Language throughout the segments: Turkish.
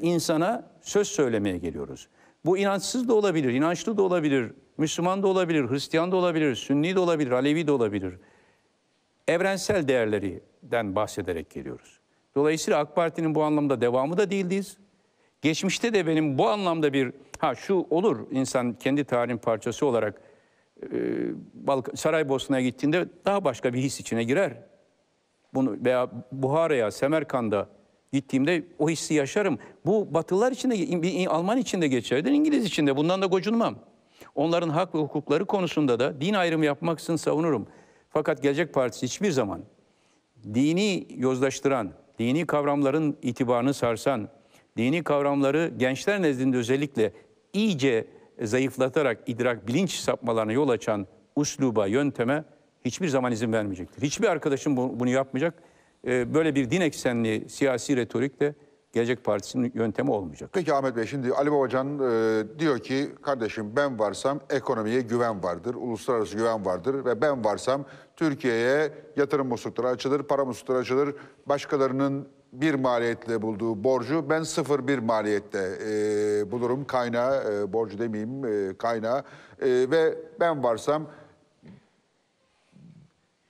insana söz söylemeye geliyoruz. Bu inançsız da olabilir, inançlı da olabilir, Müslüman da olabilir, Hristiyan da olabilir, Sünni de olabilir, Alevi de olabilir. Evrensel değerlerinden bahsederek geliyoruz. Dolayısıyla AK Parti'nin bu anlamda devamı da değildiz. Geçmişte de benim bu anlamda bir, ha şu olur insan kendi tarihin parçası olarak e, Saraybosna'ya gittiğinde daha başka bir his içine girer. Bunu veya Buhara'ya, Semerkand'a gittiğimde o hissi yaşarım. Bu Batılılar için de, Alman için de geçerli, İngiliz için de. Bundan da gocunmam. Onların hak ve hukukları konusunda da din ayrımı yapmaksızın savunurum. Fakat Gelecek Partisi hiçbir zaman dini yozlaştıran, dini kavramların itibarını sarsan, dini kavramları gençler nezdinde özellikle iyice zayıflatarak idrak bilinç sapmalarına yol açan usluba, yönteme hiçbir zaman izin vermeyecektir. Hiçbir arkadaşım bunu yapmayacak. Ee, böyle bir din eksenli siyasi retorikle Gelecek Partisi'nin yöntemi olmayacak. Peki Ahmet Bey şimdi Ali Babacan e, diyor ki kardeşim ben varsam ekonomiye güven vardır, uluslararası güven vardır ve ben varsam Türkiye'ye yatırım muslukları açılır, para muslukları açılır, başkalarının bir maliyetle bulduğu borcu ben sıfır bir maliyette e, bulurum kaynağı, e, borcu demeyeyim e, kaynağı e, ve ben varsam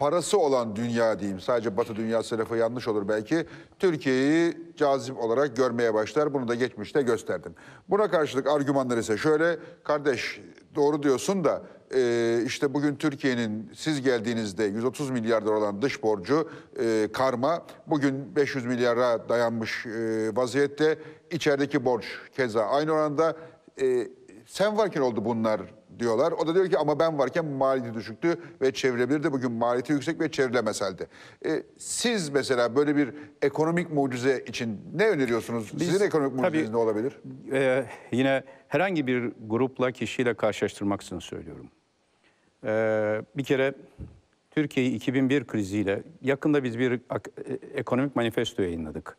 parası olan dünya diyeyim sadece batı dünyası lafı yanlış olur belki Türkiye'yi cazip olarak görmeye başlar. Bunu da geçmişte gösterdim. Buna karşılık argümanlar ise şöyle kardeş doğru diyorsun da e, işte bugün Türkiye'nin siz geldiğinizde 130 milyar dolar olan dış borcu e, karma bugün 500 milyara dayanmış e, vaziyette içerideki borç keza aynı oranda e, sen varken oldu bunlar diyorlar. O da diyor ki ama ben varken maliyeti düşüktü ve çevrilebilirdi. Bugün maliyeti yüksek ve çevrilemez halde. E, siz mesela böyle bir ekonomik mucize için ne öneriyorsunuz? Biz, Sizin ekonomik mucizeniz tabii, ne olabilir? E, yine herhangi bir grupla kişiyle karşılaştırmak için söylüyorum. E, bir kere Türkiye'yi 2001 kriziyle yakında biz bir e, ekonomik manifesto yayınladık.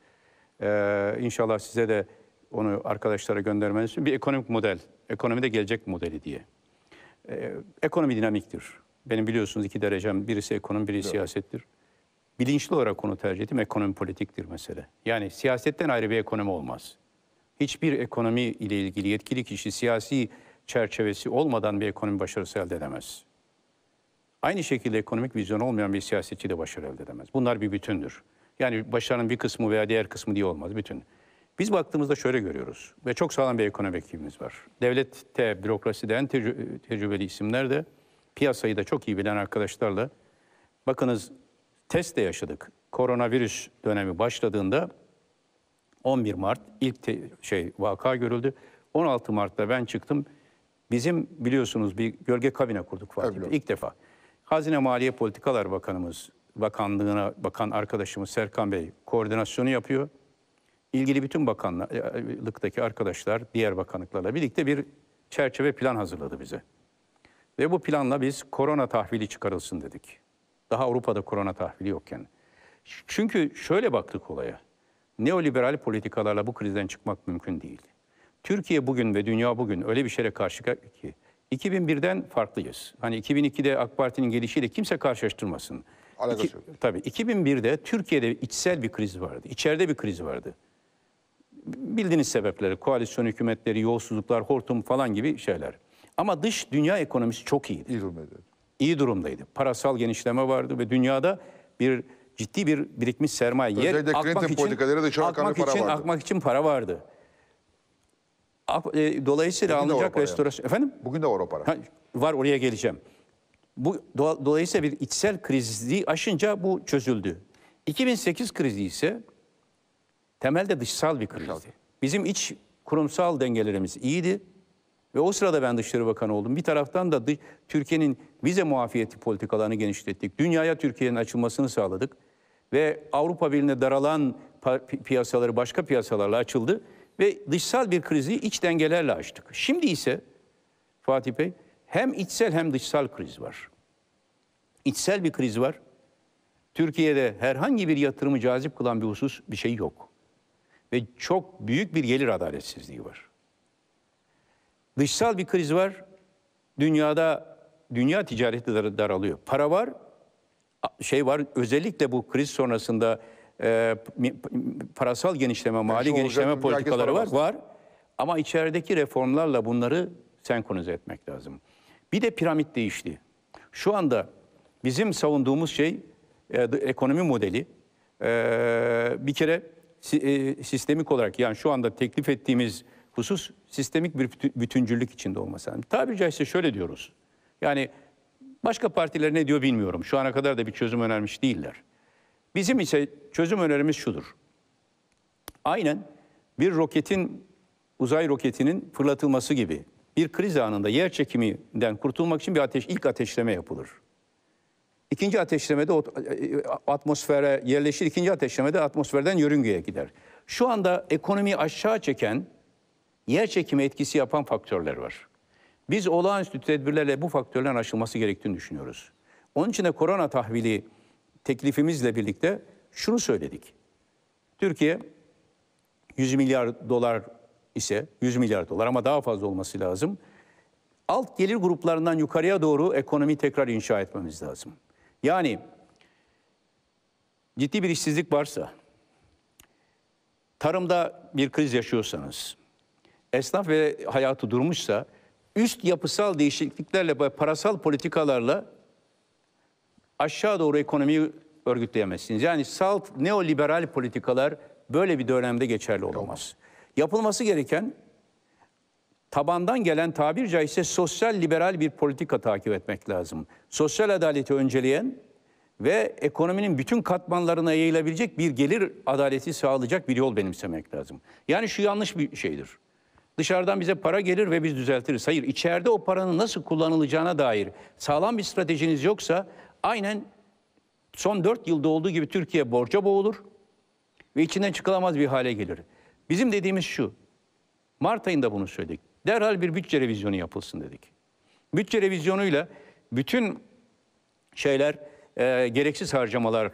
Ee, inşallah size de onu arkadaşlara göndermeniz için bir ekonomik model, ekonomide gelecek modeli diye. Ee, ekonomi dinamiktir. Benim biliyorsunuz iki derecem birisi ekonomi birisi evet. siyasettir. Bilinçli olarak onu tercih ettim. Ekonomi politiktir mesele. Yani siyasetten ayrı bir ekonomi olmaz. Hiçbir ekonomi ile ilgili yetkili kişi siyasi çerçevesi olmadan bir ekonomi başarısı elde edemez. Aynı şekilde ekonomik vizyon olmayan bir siyasetçi de başarı elde edemez. Bunlar bir bütündür. Yani başarının bir kısmı veya diğer kısmı diye olmaz. Bütün. Biz baktığımızda şöyle görüyoruz ve çok sağlam bir ekonomi ekibimiz var. Devlette, bürokraside en tecrü tecrübeli isimler de piyasayı da çok iyi bilen arkadaşlarla bakınız test de yaşadık. Koronavirüs dönemi başladığında 11 Mart ilk şey vaka görüldü. 16 Mart'ta ben çıktım. Bizim biliyorsunuz bir gölge kabine kurduk Fatih'te ilk defa. Hazine Maliye Politikalar Bakanımız, Bakanlığına bakan arkadaşımız Serkan Bey koordinasyonu yapıyor ilgili bütün bakanlıktaki e, arkadaşlar diğer bakanlıklarla birlikte bir çerçeve plan hazırladı bize. Ve bu planla biz korona tahvili çıkarılsın dedik. Daha Avrupa'da korona tahvili yokken. Çünkü şöyle baktık olaya. Neoliberal politikalarla bu krizden çıkmak mümkün değil. Türkiye bugün ve dünya bugün öyle bir şeye karşı ki 2001'den farklıyız. Hani 2002'de AK Parti'nin gelişiyle kimse karşılaştırmasın. Alakası İki, Tabii 2001'de Türkiye'de içsel bir kriz vardı. İçeride bir kriz vardı bildiğiniz sebepleri, koalisyon hükümetleri, yolsuzluklar, hortum falan gibi şeyler. Ama dış dünya ekonomisi çok iyiydi. İyi durumdaydı. İyi durumdaydı. Parasal genişleme vardı ve dünyada bir ciddi bir birikmiş sermaye. Özellikle akmak için, akmak para için, vardı. Akmak için para vardı. E, dolayısıyla Bugün alınacak restorasyon... Efendim? Bugün de var o para. Ha, var oraya geleceğim. Bu, do, dolayısıyla bir içsel krizi aşınca bu çözüldü. 2008 krizi ise temelde dışsal bir krizdi. Bizim iç kurumsal dengelerimiz iyiydi. Ve o sırada ben Dışişleri Bakanı oldum. Bir taraftan da Türkiye'nin vize muafiyeti politikalarını genişlettik. Dünyaya Türkiye'nin açılmasını sağladık. Ve Avrupa Birliği'ne daralan piyasaları başka piyasalarla açıldı. Ve dışsal bir krizi iç dengelerle açtık. Şimdi ise Fatih Bey hem içsel hem dışsal kriz var. İçsel bir kriz var. Türkiye'de herhangi bir yatırımı cazip kılan bir husus bir şey yok ve çok büyük bir gelir adaletsizliği var. Dışsal bir kriz var. Dünyada dünya ticareti daralıyor. Para var, şey var özellikle bu kriz sonrasında e, parasal genişleme, yani mali genişleme olacak, politikaları var. Var ama içerideki reformlarla bunları senkronize etmek lazım. Bir de piramit değişti. Şu anda bizim savunduğumuz şey e, ekonomi modeli. E, bir kere e, sistemik olarak yani şu anda teklif ettiğimiz husus sistemik bir bütüncüllük içinde olması lazım. Tabiri caizse şöyle diyoruz. Yani başka partiler ne diyor bilmiyorum. Şu ana kadar da bir çözüm önermiş değiller. Bizim ise çözüm önerimiz şudur. Aynen bir roketin, uzay roketinin fırlatılması gibi bir kriz anında yer çekiminden kurtulmak için bir ateş, ilk ateşleme yapılır. İkinci ateşlemede e, e, atmosfere yerleşir. İkinci ateşlemede atmosferden yörüngeye gider. Şu anda ekonomiyi aşağı çeken, yer çekimi etkisi yapan faktörler var. Biz olağanüstü tedbirlerle bu faktörlerin aşılması gerektiğini düşünüyoruz. Onun için de korona tahvili teklifimizle birlikte şunu söyledik. Türkiye 100 milyar dolar ise 100 milyar dolar ama daha fazla olması lazım. Alt gelir gruplarından yukarıya doğru ekonomi tekrar inşa etmemiz lazım. Yani ciddi bir işsizlik varsa, tarımda bir kriz yaşıyorsanız, esnaf ve hayatı durmuşsa üst yapısal değişikliklerle ve parasal politikalarla aşağı doğru ekonomiyi örgütleyemezsiniz. Yani salt neoliberal politikalar böyle bir dönemde geçerli olamaz. Yapılması gereken tabandan gelen tabir caizse sosyal liberal bir politika takip etmek lazım. Sosyal adaleti önceleyen ve ekonominin bütün katmanlarına yayılabilecek bir gelir adaleti sağlayacak bir yol benimsemek lazım. Yani şu yanlış bir şeydir. Dışarıdan bize para gelir ve biz düzeltiriz. Hayır, içeride o paranın nasıl kullanılacağına dair sağlam bir stratejiniz yoksa aynen son 4 yılda olduğu gibi Türkiye borca boğulur ve içinden çıkılamaz bir hale gelir. Bizim dediğimiz şu. Mart ayında bunu söyledik derhal bir bütçe revizyonu yapılsın dedik. Bütçe revizyonuyla bütün şeyler, e, gereksiz harcamalar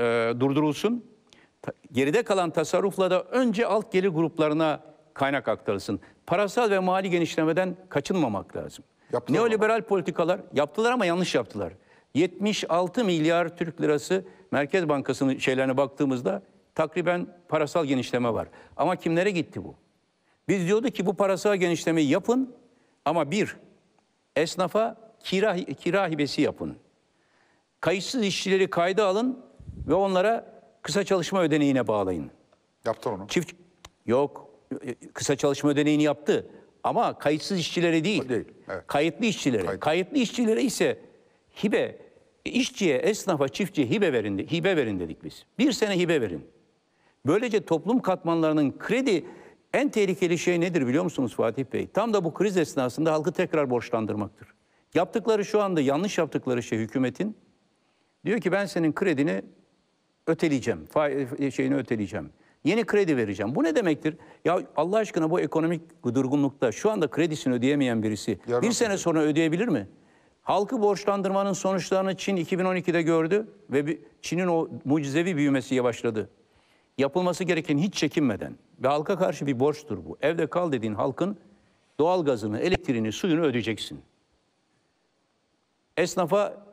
e, durdurulsun. geride kalan tasarrufla da önce alt gelir gruplarına kaynak aktarılsın. Parasal ve mali genişlemeden kaçınmamak lazım. Yaptılar Neoliberal ama. politikalar yaptılar ama yanlış yaptılar. 76 milyar Türk lirası Merkez Bankası'nın şeylerine baktığımızda takriben parasal genişleme var. Ama kimlere gitti bu? Biz diyorduk ki bu parasal genişlemeyi yapın ama bir, esnafa kira, kira hibesi yapın. Kayıtsız işçileri kayda alın ve onlara kısa çalışma ödeneğine bağlayın. Yaptı onu. Çift, yok, e, e, kısa çalışma ödeneğini yaptı ama kayıtsız işçilere değil. değil evet. Kayıtlı işçilere. Kayıt. Kayıtlı işçilere ise hibe, işçiye, esnafa, çiftçiye hibe verin, hibe verin dedik biz. Bir sene hibe verin. Böylece toplum katmanlarının kredi en tehlikeli şey nedir biliyor musunuz Fatih Bey? Tam da bu kriz esnasında halkı tekrar borçlandırmaktır. Yaptıkları şu anda yanlış yaptıkları şey hükümetin. Diyor ki ben senin kredini öteleyeceğim, e, şeyini öteleyeceğim. Yeni kredi vereceğim. Bu ne demektir? Ya Allah aşkına bu ekonomik durgunlukta şu anda kredisini ödeyemeyen birisi Yarın bir sene sonra ödeyebilir mi? Halkı borçlandırmanın sonuçlarını Çin 2012'de gördü ve Çin'in o mucizevi büyümesi yavaşladı yapılması gereken hiç çekinmeden ve halka karşı bir borçtur bu. Evde kal dediğin halkın doğalgazını, elektriğini, suyunu ödeyeceksin. Esnafa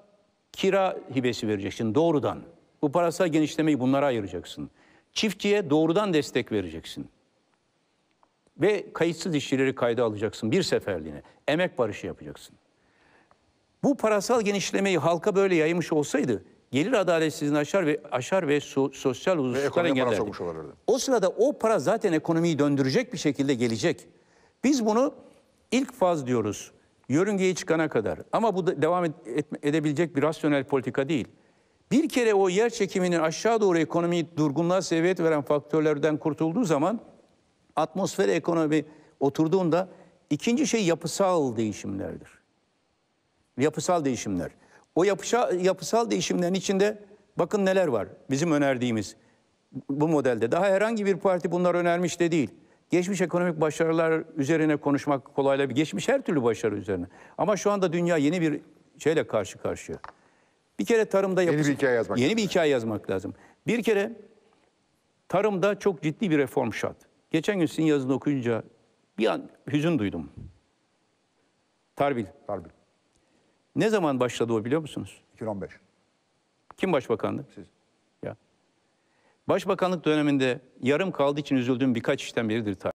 kira hibesi vereceksin doğrudan. Bu parasal genişlemeyi bunlara ayıracaksın. Çiftçiye doğrudan destek vereceksin. Ve kayıtsız işçileri kayda alacaksın bir seferliğine. Emek barışı yapacaksın. Bu parasal genişlemeyi halka böyle yaymış olsaydı gelir adaletsizliğini aşar ve aşar ve so, sosyal huzursuzluklar engellerdi. O sırada o para zaten ekonomiyi döndürecek bir şekilde gelecek. Biz bunu ilk faz diyoruz. Yörüngeye çıkana kadar. Ama bu da devam et, edebilecek bir rasyonel politika değil. Bir kere o yer çekiminin aşağı doğru ekonomiyi durgunluğa seviyet veren faktörlerden kurtulduğu zaman atmosfer ekonomi oturduğunda ikinci şey yapısal değişimlerdir. Yapısal değişimler. O yapışa, yapısal değişimlerin içinde bakın neler var bizim önerdiğimiz bu modelde. Daha herhangi bir parti bunlar önermiş de değil. Geçmiş ekonomik başarılar üzerine konuşmak kolayla bir geçmiş her türlü başarı üzerine. Ama şu anda dünya yeni bir şeyle karşı karşıya. Bir kere tarımda yapısı, yeni bir hikaye yazmak yeni lazım. bir hikaye yazmak lazım. Bir kere tarımda çok ciddi bir reform şart. Geçen gün sizin yazını okuyunca bir an hüzün duydum. Tarbil. Tarbil. Ne zaman başladı o biliyor musunuz? 2015. Kim başbakandı? Siz. Ya. Başbakanlık döneminde yarım kaldığı için üzüldüğüm birkaç işten biridir tarih.